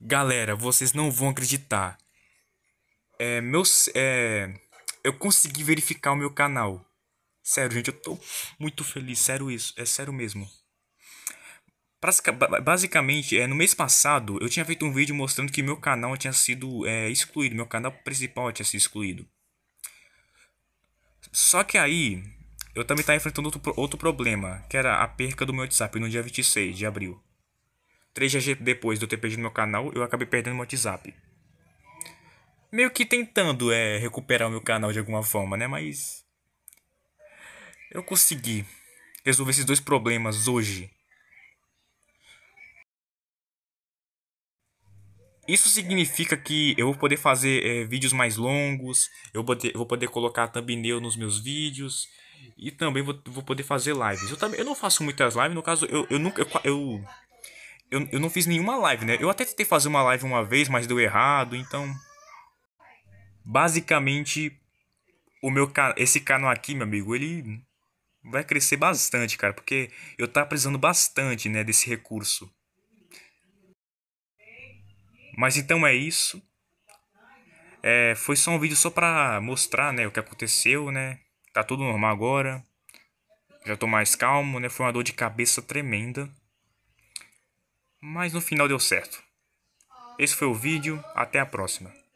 Galera, vocês não vão acreditar. É, meus, é, eu consegui verificar o meu canal. Sério, gente, eu tô muito feliz, sério isso, é sério mesmo. Basicamente, é, no mês passado, eu tinha feito um vídeo mostrando que meu canal tinha sido é, excluído, meu canal principal tinha sido excluído. Só que aí, eu também estava enfrentando outro, outro problema, que era a perca do meu WhatsApp no dia 26 de abril. Três dias depois do TPG no meu canal, eu acabei perdendo meu WhatsApp. Meio que tentando é, recuperar o meu canal de alguma forma, né? Mas. Eu consegui resolver esses dois problemas hoje. Isso significa que eu vou poder fazer é, vídeos mais longos, eu vou poder, vou poder colocar thumbnail nos meus vídeos e também vou, vou poder fazer lives. Eu, também, eu não faço muitas lives, no caso, eu, eu nunca. Eu, eu, eu, eu não fiz nenhuma live, né? Eu até tentei fazer uma live uma vez, mas deu errado, então. Basicamente, o meu esse canal aqui, meu amigo, ele vai crescer bastante, cara, porque eu tava precisando bastante, né, desse recurso. Mas então é isso. É, foi só um vídeo só pra mostrar, né, o que aconteceu, né? Tá tudo normal agora. Já tô mais calmo, né? Foi uma dor de cabeça tremenda mas no final deu certo. Esse foi o vídeo, até a próxima.